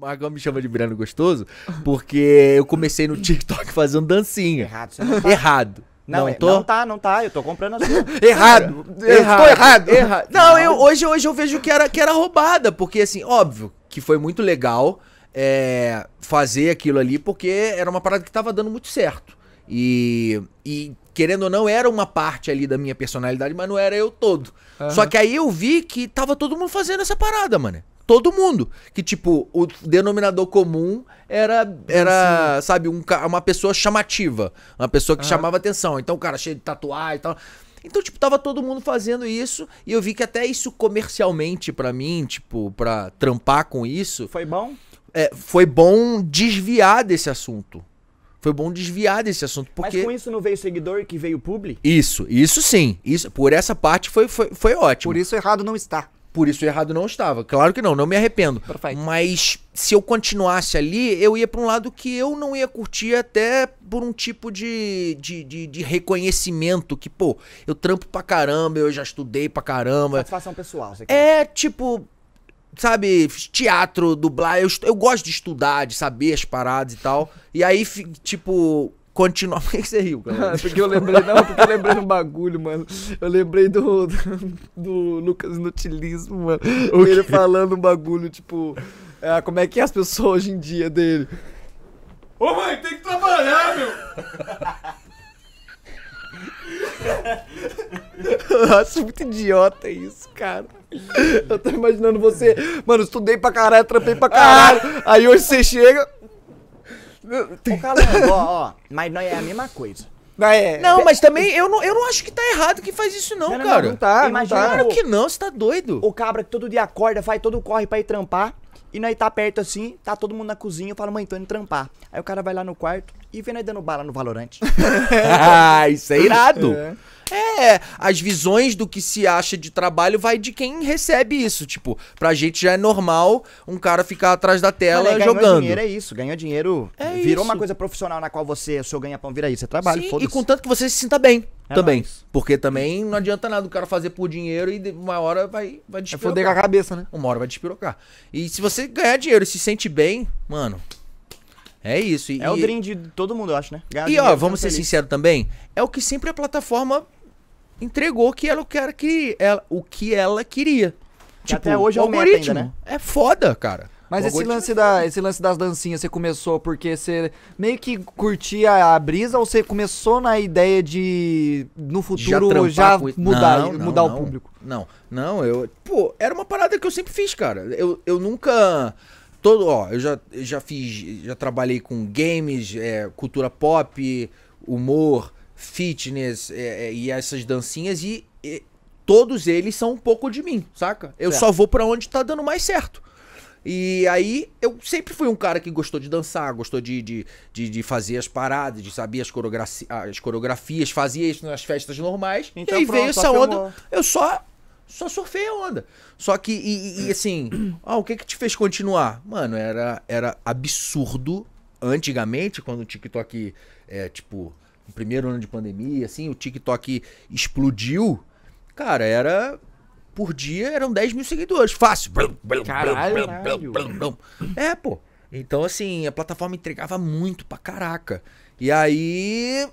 Margão me chama de Breno Gostoso, porque eu comecei no TikTok fazendo dancinha. Errado, você não tá. Errado. Não, não, é, tô? não tá, não tá, eu tô comprando a errado, errado, tô errado. errado. Não, não, Eu, hoje, hoje eu vejo que era, que era roubada, porque assim, óbvio que foi muito legal é, fazer aquilo ali, porque era uma parada que tava dando muito certo. E, e querendo ou não, era uma parte ali da minha personalidade, mas não era eu todo. Uhum. Só que aí eu vi que tava todo mundo fazendo essa parada, mano todo mundo. Que, tipo, o denominador comum era, era sabe, um, uma pessoa chamativa. Uma pessoa que ah. chamava atenção. Então, o cara cheio de tatuagem e tal. Então, tipo, tava todo mundo fazendo isso. E eu vi que até isso comercialmente para mim, tipo, pra trampar com isso. Foi bom? É, foi bom desviar desse assunto. Foi bom desviar desse assunto. Porque... Mas com isso não veio seguidor que veio publi? Isso, isso sim. Isso, por essa parte foi, foi, foi ótimo. Por isso errado não está. Por isso errado não estava. Claro que não, não me arrependo. Perfeito. Mas se eu continuasse ali, eu ia para um lado que eu não ia curtir até por um tipo de, de, de, de, reconhecimento que, pô, eu trampo pra caramba, eu já estudei pra caramba. Satisfação pessoal, você quer? É, tipo, sabe, teatro, dublar, eu, eu gosto de estudar, de saber as paradas e tal. E aí, tipo, Continua. Por que você riu, cara? Ah, porque eu lembrei, não, porque eu lembrei de um bagulho, mano. Eu lembrei do, do, do Lucas Inutilismo, mano. O ele falando um bagulho, tipo. É, como é que é as pessoas hoje em dia dele? Ô mãe, tem que trabalhar, meu! Eu acho muito idiota isso, cara. Eu tô imaginando você. Mano, estudei pra caralho, trampei pra caralho. Ah! Aí hoje você chega. Ô, Calango, ó, ó, mas não é a mesma coisa. é. Não, mas também eu não, eu não acho que tá errado que faz isso, não, Não, não, cara. não tá, não Imagina, Claro tá. que não, você tá doido. O cabra que todo dia acorda, vai todo corre pra ir trampar. E nós tá perto assim, tá todo mundo na cozinha, eu falo, mãe, tô indo trampar. Aí o cara vai lá no quarto e vê nós dando bala no Valorante. ah, isso é irado. É. É, é. As visões do que se acha de trabalho vai de quem recebe isso. Tipo, pra gente já é normal um cara ficar atrás da tela Mas, né, jogando. dinheiro é isso, ganhou dinheiro. É virou isso. uma coisa profissional na qual você, o seu ganha-pão vira isso, é trabalho Sim, E contanto que você se sinta bem. É também. Nóis. Porque também não adianta nada o cara fazer por dinheiro e uma hora vai, vai é despirocar. É foder com a cabeça, né? Uma hora vai despirocar. E se você ganhar dinheiro e se sente bem, mano. É isso. E, é o dream de todo mundo, eu acho, né? Ganhar e ó, vamos ser sinceros também, é o que sempre a plataforma entregou que ela, quer, que ela, o que ela queria. Que tipo, até hoje é o algoritmo. Ainda, né? É foda, cara. Mas esse lance, da, esse lance das dancinhas, você começou porque você meio que curtia a brisa ou você começou na ideia de no futuro já, já mudar, não, mudar não, o público? Não, não, eu. Pô, era uma parada que eu sempre fiz, cara. Eu, eu nunca. Todo, ó, eu já, já fiz. Já trabalhei com games, é, cultura pop, humor fitness é, é, e essas dancinhas e, e, todos eles são um pouco de mim, saca? Eu certo. só vou para onde tá dando mais certo. E aí, eu sempre fui um cara que gostou de dançar, gostou de, de, de, de fazer as paradas, de saber as, coreografi as coreografias, fazia isso nas festas normais. Então, e aí pronto, veio essa onda, eu só só surfei a onda. Só que, e, e, e assim, ah, o que que te fez continuar? Mano, era, era absurdo antigamente, quando o TikTok é, tipo, primeiro ano de pandemia, assim, o TikTok explodiu, cara, era. Por dia eram 10 mil seguidores. Fácil. Caralho. É, pô. Então, assim, a plataforma entregava muito pra caraca. E aí.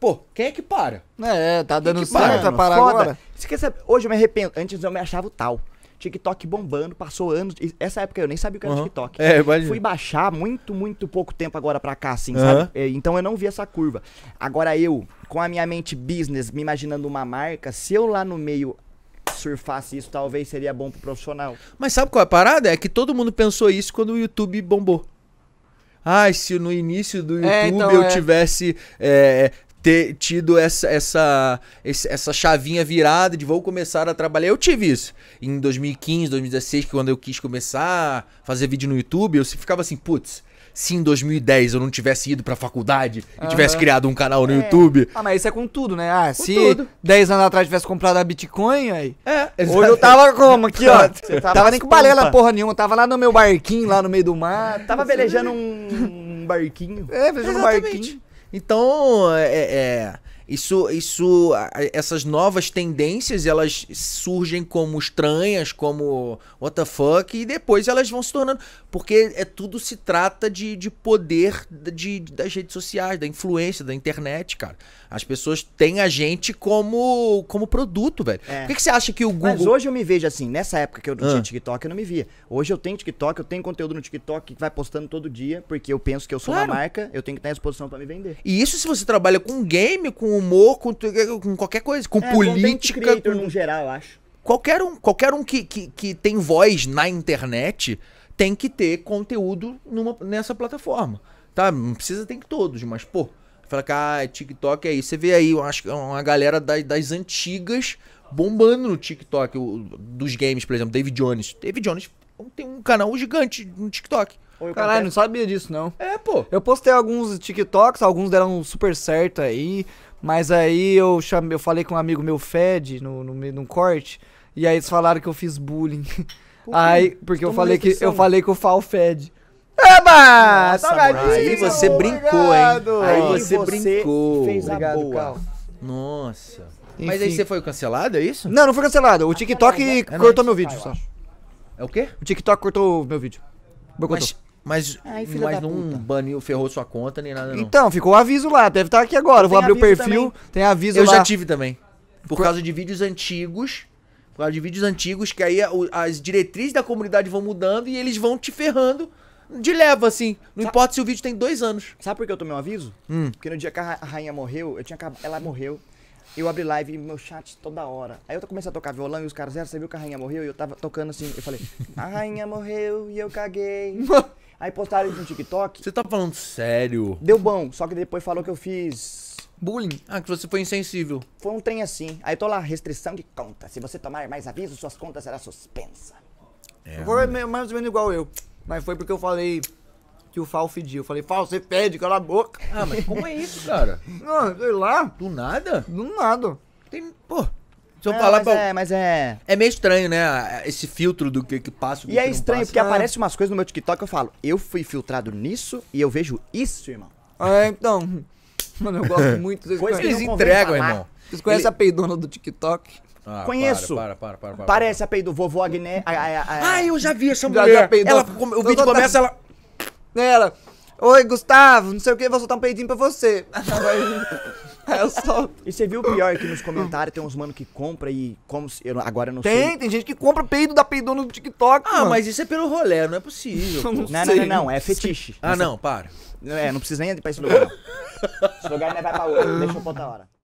Pô, quem é que para? É, tá é dando certo tá parar agora. Você quer saber? Hoje eu me arrependo. Antes eu me achava o tal. TikTok bombando, passou anos. Essa época eu nem sabia o que era uhum. TikTok. É, Fui baixar muito, muito pouco tempo agora pra cá, assim, uhum. sabe? É, então eu não vi essa curva. Agora eu, com a minha mente business, me imaginando uma marca, se eu lá no meio surfasse isso, talvez seria bom pro profissional. Mas sabe qual é a parada? É que todo mundo pensou isso quando o YouTube bombou. Ai, ah, se no início do é, YouTube é, então, eu é. tivesse é, ter tido essa, essa, essa chavinha virada de vou começar a trabalhar. Eu tive isso em 2015, 2016, que quando eu quis começar a fazer vídeo no YouTube, eu ficava assim, putz, se em 2010 eu não tivesse ido pra faculdade uhum. e tivesse criado um canal no é. YouTube. Ah, mas isso é com tudo, né? Ah, com se tudo. 10 anos atrás tivesse comprado a Bitcoin, aí. É, Hoje eu tava como aqui, ó. Você tava, tava nem com balela porra nenhuma, tava lá no meu barquinho, lá no meio do mar. Tava velejando um barquinho. É, velejando um barquinho. Então, é, é isso, isso, essas novas tendências elas surgem como estranhas, como what the fuck, e depois elas vão se tornando. Porque é tudo se trata de, de poder de, de das redes sociais, da influência, da internet, cara. As pessoas têm a gente como, como produto, velho. É. Por que, que, você acha que o Google. Mas hoje eu me vejo assim, nessa época que eu não ah. tinha ah. TikTok, eu não me via. Hoje eu tenho TikTok, eu tenho conteúdo no TikTok que vai postando todo dia, porque eu penso que eu sou claro. uma marca, eu tenho que estar em exposição para me vender. E isso se você trabalha com game, com com humor, com, com qualquer coisa, com é, política. Com... no geral, eu acho. Qualquer um, qualquer um que, que, que tem voz na internet tem que ter conteúdo numa, nessa plataforma. Tá? Não precisa ter todos, mas, pô, fala que ah, é TikTok é isso. Você vê aí, eu acho que é uma galera das, das antigas bombando no TikTok, o, dos games, por exemplo, David Jones. David Jones tem um canal gigante no TikTok. Caralho, não sabia disso, não. É, pô. Eu postei alguns TikToks, alguns deram super certo aí. Mas aí eu chamei, eu falei com um amigo meu Fed no, no, no corte, e aí eles falaram que eu fiz bullying. Por aí, porque eu falei, é que, eu falei que eu falo Fed. Eba! É, Nossa, tá Aí você brincou, hein? Aí, você, brincou. Fez Obrigado, boa. Cal. Nossa. Enfim. Mas aí você foi cancelado, é isso? Não, não foi cancelado. O TikTok né? cortou é meu vídeo só. É o quê? O TikTok cortou meu vídeo. meu Mas mas, Ai, mas não baniu, ferrou sua conta nem nada, não. Então, ficou o aviso lá, deve estar aqui agora. Eu vou abrir o perfil, também. tem aviso Eu lá. já tive também. Por, por causa de vídeos antigos. Por causa de vídeos antigos, que aí as diretrizes da comunidade vão mudando e eles vão te ferrando de leva, assim. Não Sa importa se o vídeo tem dois anos. Sabe por que eu tomei um aviso? Hum. Porque no dia que a rainha morreu, eu tinha ela morreu. Eu abri live e meu chat toda hora. Aí eu comecei a tocar violão e os caras, você viu que a rainha morreu? E eu tava tocando assim. Eu falei, a rainha morreu e eu caguei. Aí postaram isso no TikTok. Você tá falando sério? Deu bom, só que depois falou que eu fiz. Bullying? Ah, que você foi insensível. Foi um trem assim. Aí tô lá, restrição de conta. Se você tomar mais aviso, suas contas serão suspensa. É, foi mais ou menos igual eu. Mas foi porque eu falei que o Fal pediu. Eu falei, Fal, você pede, cala a boca. Ah, mas como é isso, cara? Não, sei lá. Do nada? Do nada. Tem. Pô. Se eu não, falar mas pra... é, mas é. É meio estranho, né? Esse filtro do que, que passa. E é estranho, passa. porque ah. aparece umas coisas no meu TikTok que eu falo, eu fui filtrado nisso e eu vejo isso, irmão. Ah, então. Mano, eu gosto muito desse Coisa Eles entregam, falar. irmão. Vocês conhecem Ele... a peidona do TikTok? Ah, Conheço. Para, para, para, para Parece a peido vovó Agné. ah, eu já vi essa mulher. Ela, o vídeo começa, ela. Ela. Oi, Gustavo, não sei o que, vou soltar um peidinho pra você. eu só... E você viu o pior que nos comentários tem uns mano que compra e como se... Eu, agora eu não tem, sei. Tem, tem gente que compra peido da peidona no TikTok, Ah, mano. mas isso é pelo rolê, não é possível. não, não, não, não, não, é fetiche. Ah, não, para. É, não precisa nem ir pra esse lugar, não. esse lugar não vai é pra outro, deixa eu botar a hora.